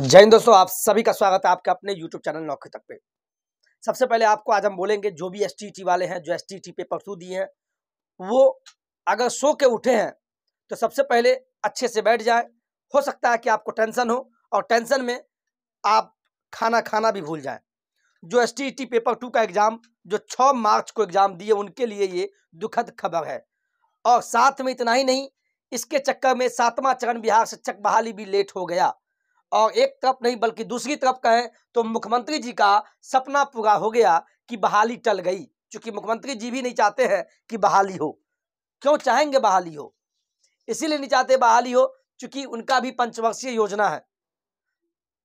जय हिंद दोस्तों आप सभी का स्वागत है आपके अपने YouTube चैनल नौकरी तक पे सबसे पहले आपको आज हम बोलेंगे जो भी एस वाले हैं जो एस पे परसू दिए हैं वो अगर सो के उठे हैं तो सबसे पहले अच्छे से बैठ जाए हो सकता है कि आपको टेंशन हो और टेंशन में आप खाना खाना भी भूल जाए जो एस पेपर टू का एग्ज़ाम जो 6 मार्च को एग्ज़ाम दिए उनके लिए ये दुखद खबर है और साथ में इतना ही नहीं इसके चक्कर में सातवां चरण बिहार शिक्षक बहाली भी लेट हो गया और एक तरफ नहीं बल्कि दूसरी तरफ कहें तो मुख्यमंत्री जी का सपना पूरा हो गया कि बहाली टल गई चूंकि मुख्यमंत्री जी भी नहीं चाहते हैं कि बहाली हो क्यों चाहेंगे बहाली हो इसीलिए नहीं चाहते बहाली हो चूंकि उनका भी पंचवर्षीय योजना है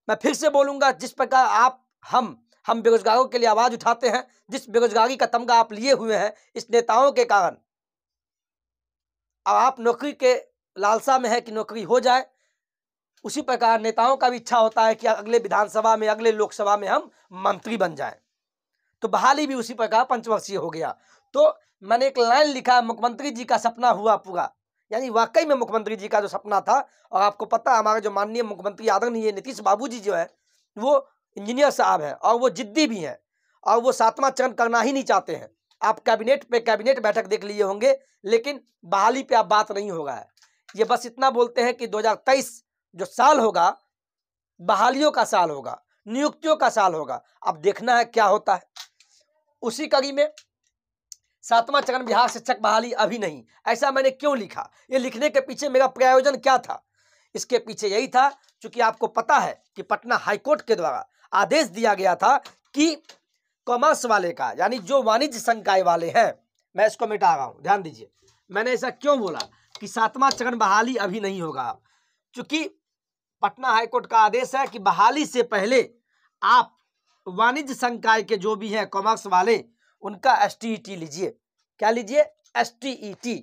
मैं फिर से बोलूंगा जिस प्रकार आप हम हम बेरोजगारों के लिए आवाज़ उठाते हैं जिस बेरोजगारी का तमगा आप लिए हुए हैं इस नेताओं के कारण अब आप नौकरी के लालसा में है कि नौकरी हो जाए उसी प्रकार नेताओं का भी इच्छा होता है कि अगले विधानसभा में अगले लोकसभा में हम मंत्री बन जाएं तो बहाली भी उसी प्रकार पंचवर्षीय हो गया तो मैंने एक लाइन लिखा मुख्यमंत्री जी का सपना हुआ पूरा यानी वाकई में मुख्यमंत्री जी का जो सपना था और आपको पता हमारे जो माननीय मुख्यमंत्री आदरणीय नीतीश बाबू जी जो है वो इंजीनियर साहब हैं और वो जिद्दी भी हैं और वो सातवां चरण करना ही नहीं चाहते हैं आप कैबिनेट पे कैबिनेट बैठक देख लिए होंगे लेकिन बहाली पे आप बात नहीं होगा ये बस इतना बोलते हैं कि 2023 जो साल होगा बहालियों का साल होगा नियुक्तियों का साल होगा अब देखना है क्या होता है उसी कड़ी में सातवां चरण बिहार शिक्षक बहाली अभी नहीं ऐसा मैंने क्यों लिखा ये लिखने के पीछे मेरा प्रायोजन क्या था इसके पीछे यही था क्योंकि आपको पता है कि पटना हाईकोर्ट के द्वारा आदेश दिया गया था कि कॉमर्स वाले का यानी जो वाणिज्य संकाय वाले हैं मैं इसको मिटा रहा हूँ ध्यान दीजिए मैंने ऐसा क्यों बोला कि सातवां चरण बहाली अभी नहीं होगा चूंकि पटना हाईकोर्ट का आदेश है कि बहाली से पहले आप वाणिज्य संकाय के जो भी हैं कॉमर्स वाले उनका एस e लीजिए क्या लीजिए एस e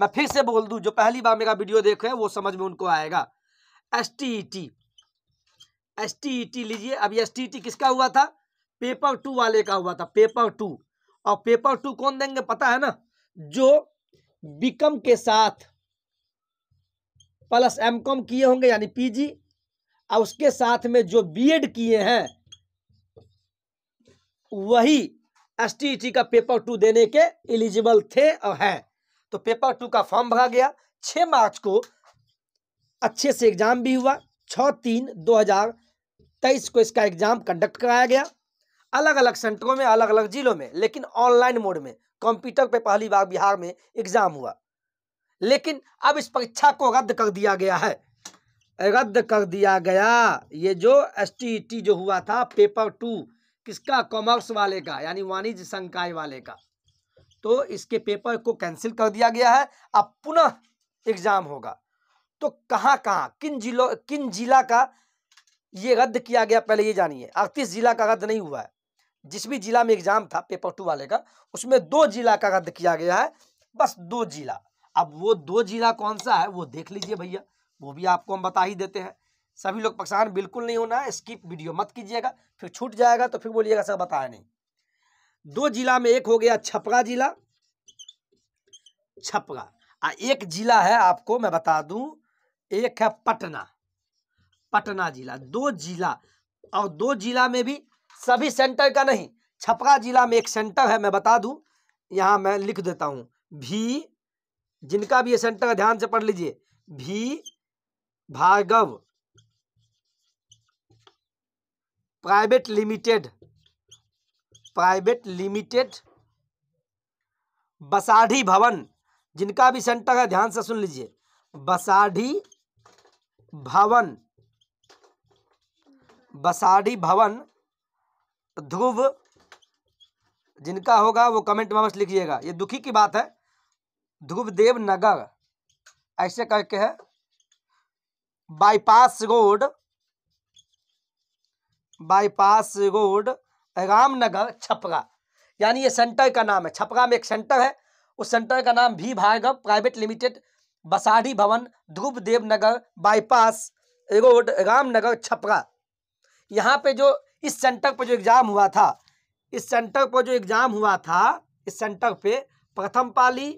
मैं फिर से बोल दूं जो पहली बार मेरा वीडियो देख रहे हैं वो समझ में उनको आएगा S T E T S T E T लीजिए अभी एस टी ई टी किसका हुआ था पेपर टू वाले का हुआ था पेपर टू और पेपर टू कौन देंगे पता है ना जो बीकॉम के साथ प्लस एम कॉम किए होंगे यानी पीजी और उसके साथ में जो बीएड किए हैं वही एस टी का पेपर टू देने के एलिजिबल थे और हैं तो पेपर टू का फॉर्म भरा गया छः मार्च को अच्छे से एग्ज़ाम भी हुआ छः तीन दो हज़ार तेईस को इसका एग्ज़ाम कंडक्ट कराया गया अलग अलग सेंटरों में अलग अलग जिलों में लेकिन ऑनलाइन मोड में कंप्यूटर पे पहली बार बिहार में एग्जाम हुआ लेकिन अब इस परीक्षा को रद्द कर दिया गया है रद्द कर दिया गया ये जो एस e जो हुआ था पेपर टू किसका कॉमर्स वाले का यानी वाणिज्य संकाय वाले का तो इसके पेपर को कैंसिल कर दिया गया है अब पुनः एग्जाम होगा तो कहाँ कहाँ किन जिलों किन जिला का ये रद्द किया गया पहले ये जानिए अड़तीस जिला का रद्द नहीं हुआ है जिस भी जिला में एग्जाम था पेपर टू वाले का उसमें दो जिला का रद्द किया गया है बस दो जिला अब वो दो जिला कौन सा है वो देख लीजिए भैया वो भी आपको हम बता ही देते हैं सभी लोग परेशान बिल्कुल नहीं होना है स्किप वीडियो मत कीजिएगा फिर छूट जाएगा तो फिर बोलिएगा सर बताया नहीं दो जिला में एक हो गया छपरा जिला छपरा आ एक जिला है आपको मैं बता दूं एक है पटना पटना जिला दो जिला और दो जिला में भी सभी सेंटर का नहीं छपरा जिला में एक सेंटर है मैं बता दूं यहां मैं लिख देता हूं भी जिनका भी ये सेंटर है ध्यान से पढ़ लीजिए भी Bhargava private limited private limited Basadhi Bhawan जिनका भी सेंटर है ध्यान से सुन लीजिए बसाढ़ी भवन बसाढ़ी भवन ध्रुव जिनका होगा वो कमेंट में बस लिखिएगा ये दुखी की बात है देव नगर ऐसे करके है bypass road bypass road Ramnagar Chhapra यानी ये सेंटर का नाम है छपरा में एक सेंटर है उस सेंटर का नाम भी Bhargava private limited Basadhi Bhawan Dhruv Dev Nagar bypass road Ramnagar Chhapra यहाँ पे जो इस सेंटर पर जो एग्ज़ाम हुआ था इस सेंटर पर जो एग्ज़ाम हुआ था इस सेंटर पे प्रथम पाली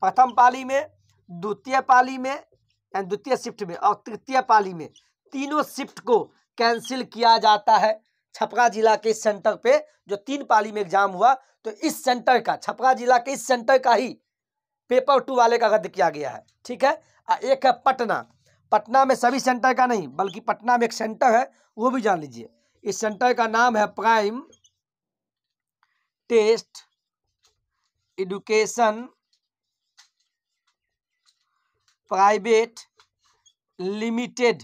प्रथम पाली में द्वितीय पाली में यानी द्वितीय शिफ्ट में और तृतीय पाली में तीनों शिफ्ट को कैंसिल किया जाता है छपरा जिला के इस सेंटर पे जो तीन पाली में एग्जाम हुआ तो इस सेंटर का छपरा जिला के इस सेंटर का ही पेपर टू वाले का रद्द किया गया है ठीक है आ एक है पटना पटना में सभी सेंटर का नहीं बल्कि पटना में एक सेंटर है वो भी जान लीजिए इस सेंटर का नाम है prime test education private limited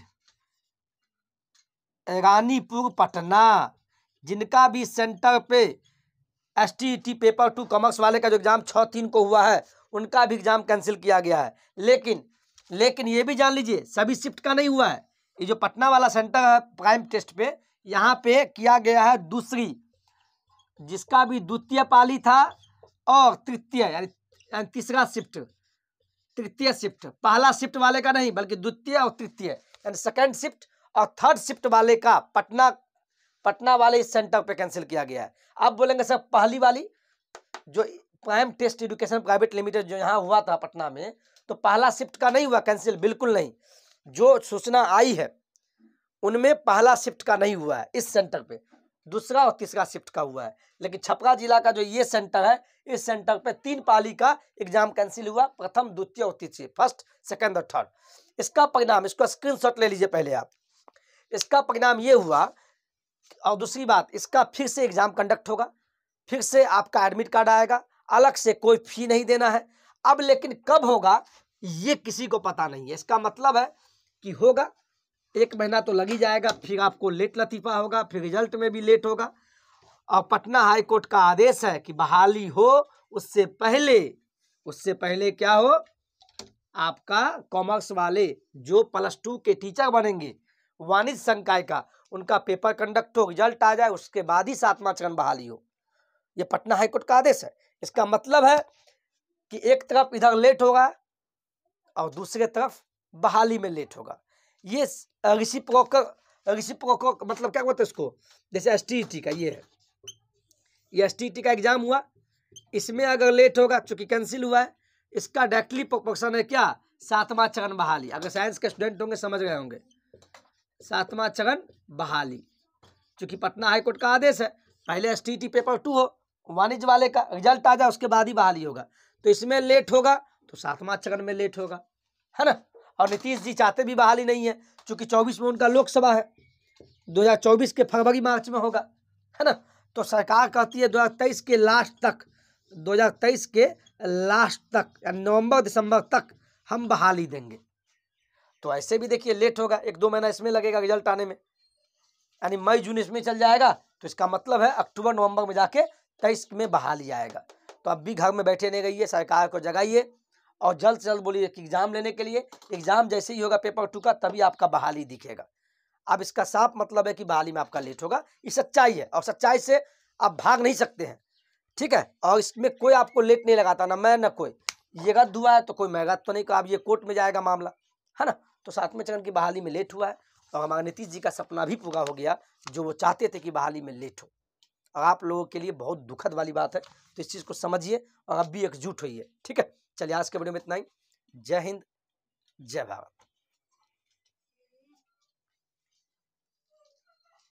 Ranipur Patna जिनका भी सेंटर पे S T paper two commerce वाले का जो एग्ज़ाम छः तीन को हुआ है उनका भी एग्ज़ाम कैंसिल किया गया है लेकिन लेकिन ये भी जान लीजिए सभी शिफ्ट का नहीं हुआ है ये जो पटना वाला सेंटर है प्राइम टेस्ट पे यहाँ पे किया गया है दूसरी जिसका भी द्वितीय पाली था और तृतीय यानी तीसरा शिफ्ट तृतीय शिफ्ट पहला शिफ्ट वाले का नहीं बल्कि द्वितीय और तृतीय यानी सेकेंड शिफ्ट और थर्ड शिफ्ट वाले का पटना पटना वाले इस सेंटर पे कैंसिल किया गया है अब बोलेंगे सर पहली वाली जो prime test education private limited जो यहाँ हुआ था पटना में तो पहला शिफ्ट का नहीं हुआ कैंसिल बिल्कुल नहीं जो सूचना आई है उनमें पहला शिफ्ट का नहीं हुआ है इस सेंटर पे दूसरा और तीसरा शिफ्ट का हुआ है लेकिन छपरा जिला का जो ये सेंटर है इस सेंटर पे तीन पाली का एग्जाम कैंसिल हुआ प्रथम द्वितीय और तीसरी फर्स्ट सेकंड और थर्ड इसका परिणाम इसको स्क्रीनशॉट ले लीजिए पहले आप इसका परिणाम ये हुआ और दूसरी बात इसका फिर से एग्जाम कंडक्ट होगा फिर से आपका एडमिट कार्ड आएगा अलग से कोई फी नहीं देना है अब लेकिन कब होगा ये किसी को पता नहीं है इसका मतलब है कि होगा एक महीना तो लग ही जाएगा फिर आपको लेट लतीफ़ा होगा फिर रिजल्ट में भी लेट होगा और पटना हाई कोर्ट का आदेश है कि बहाली हो उससे पहले उससे पहले क्या हो आपका कॉमर्स वाले जो प्लस टू के टीचर बनेंगे वाणिज्य संकाय का उनका पेपर कंडक्ट हो रिजल्ट आ जाए उसके बाद ही सातवां चरण बहाली हो ये पटना हाईकोर्ट का आदेश है इसका मतलब है कि एक तरफ इधर लेट होगा और दूसरे तरफ बहाली में लेट होगा ये ऋषि प्रोकर ऋषि प्रोकर मतलब क्या बोलते हैं इसको जैसे एस टी का ये है ये एस टी का एग्जाम हुआ इसमें अगर लेट होगा चूंकि कैंसिल हुआ है इसका डायरेक्टली प्रोपोर्शन है क्या सातवां चरण बहाली अगर साइंस के स्टूडेंट होंगे समझ गए होंगे सातवां चरण बहाली चूंकि पटना हाईकोर्ट का आदेश है पहले एस पेपर टू हो वाणिज्य वाले का रिजल्ट आ जाए उसके बाद ही बहाली होगा तो इसमें लेट होगा तो सातवां चरण में लेट होगा है ना और नीतीश जी चाहते भी बहाली नहीं है चूँकि चौबीस में उनका लोकसभा है 2024 के फरवरी मार्च में होगा है ना तो सरकार कहती है 2023 के लास्ट तक 2023 के लास्ट तक यानी नवंबर दिसंबर तक हम बहाली देंगे तो ऐसे भी देखिए लेट होगा एक दो महीना इसमें लगेगा रिजल्ट आने में यानी मई जून इसमें चल जाएगा तो इसका मतलब है अक्टूबर नवंबर में जाके तेईस में बहाली आएगा तो अब भी घर में बैठे नहीं रहिए सरकार को जगाइए और जल्द से जल्द बोलिए कि एग्ज़ाम लेने के लिए एग्ज़ाम जैसे ही होगा पेपर टू का तभी आपका बहाली दिखेगा अब इसका साफ मतलब है कि बहाली में आपका लेट होगा ये सच्चाई है और सच्चाई से आप भाग नहीं सकते हैं ठीक है और इसमें कोई आपको लेट नहीं लगाता ना मैं ना कोई ये गत दुआ है तो कोई मैं गत तो नहीं अब ये कोर्ट में जाएगा मामला है ना तो सातवें चरण की बहाली में लेट हुआ है और हमारे नीतीश जी का सपना भी पूरा हो गया जो वो चाहते थे कि बहाली में लेट हो और आप लोगों के लिए बहुत दुखद वाली बात है तो इस चीज़ को समझिए और आप भी एकजुट होइए ठीक है चलिए आज के वीडियो में इतना ही जय हिंद जय भारत